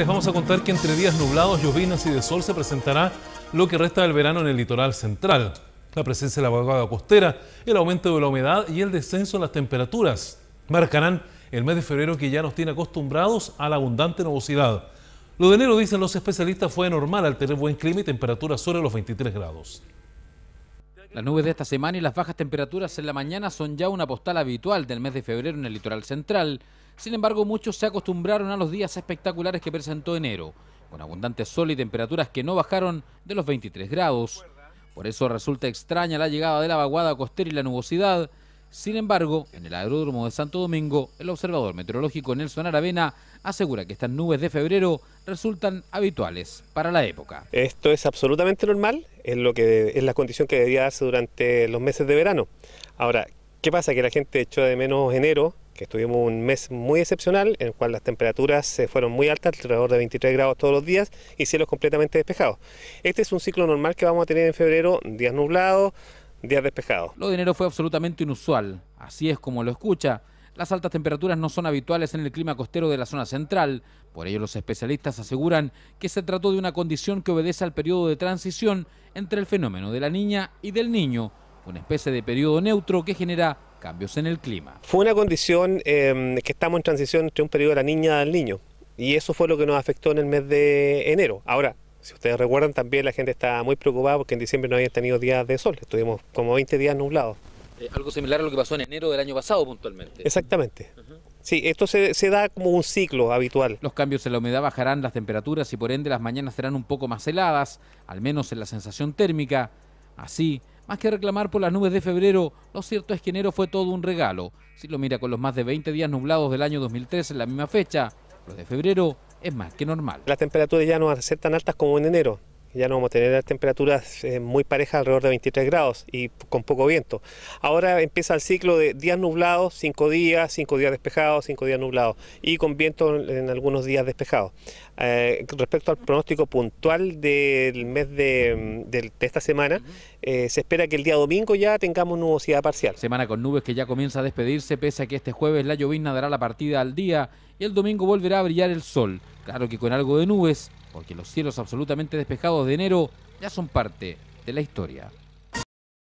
Les vamos a contar que entre días nublados, llovinas y de sol se presentará lo que resta del verano en el litoral central. La presencia de la vaga costera, el aumento de la humedad y el descenso en las temperaturas marcarán el mes de febrero que ya nos tiene acostumbrados a la abundante nubosidad. Lo de enero, dicen los especialistas, fue normal al tener buen clima y temperaturas sobre los 23 grados. Las nubes de esta semana y las bajas temperaturas en la mañana son ya una postal habitual del mes de febrero en el litoral central. Sin embargo, muchos se acostumbraron a los días espectaculares que presentó enero, con abundante sol y temperaturas que no bajaron de los 23 grados. Por eso resulta extraña la llegada de la vaguada costera y la nubosidad. Sin embargo, en el aeródromo de Santo Domingo, el observador meteorológico Nelson Aravena asegura que estas nubes de febrero resultan habituales para la época. Esto es absolutamente normal, es, lo que, es la condición que debía darse durante los meses de verano. Ahora, ¿qué pasa? Que la gente echó de menos enero que estuvimos un mes muy excepcional, en el cual las temperaturas se fueron muy altas, alrededor de 23 grados todos los días, y cielos completamente despejados. Este es un ciclo normal que vamos a tener en febrero, días nublados, días despejados. Lo de enero fue absolutamente inusual, así es como lo escucha. Las altas temperaturas no son habituales en el clima costero de la zona central, por ello los especialistas aseguran que se trató de una condición que obedece al periodo de transición entre el fenómeno de la niña y del niño, una especie de periodo neutro que genera cambios en el clima. Fue una condición em, que estamos en transición entre un periodo de la niña al niño y eso fue lo que nos afectó en el mes de enero. Ahora, si ustedes recuerdan, también la gente está muy preocupada porque en diciembre no habían tenido días de sol, estuvimos como 20 días nublados. Eh, algo similar a lo que pasó en enero del año pasado puntualmente. Exactamente. Sí, esto se, se, da como un ciclo habitual. Los cambios en la humedad bajarán las temperaturas y por ende las mañanas serán un poco más heladas, al menos en la sensación térmica. Así, más que reclamar por las nubes de febrero, lo cierto es que enero fue todo un regalo. Si lo mira con los más de 20 días nublados del año 2013 en la misma fecha, lo de febrero es más que normal. Las temperaturas ya no van a ser tan altas como en enero ya no vamos a tener temperaturas eh, muy parejas alrededor de 23 grados y con poco viento. Ahora empieza el ciclo de días nublados, 5 días, 5 días despejados, 5 días nublados y con viento en, algunos días despejados. Eh, respecto al pronóstico puntual del mes de, mm, esta semana, eh, se espera que el día domingo ya tengamos nubosidad parcial. Semana con nubes que ya comienza a despedirse pese a que este jueves la llovizna dará la partida al día y el domingo volverá a brillar el sol, claro que con algo de nubes, porque los cielos absolutamente despejados de enero ya son parte de la historia.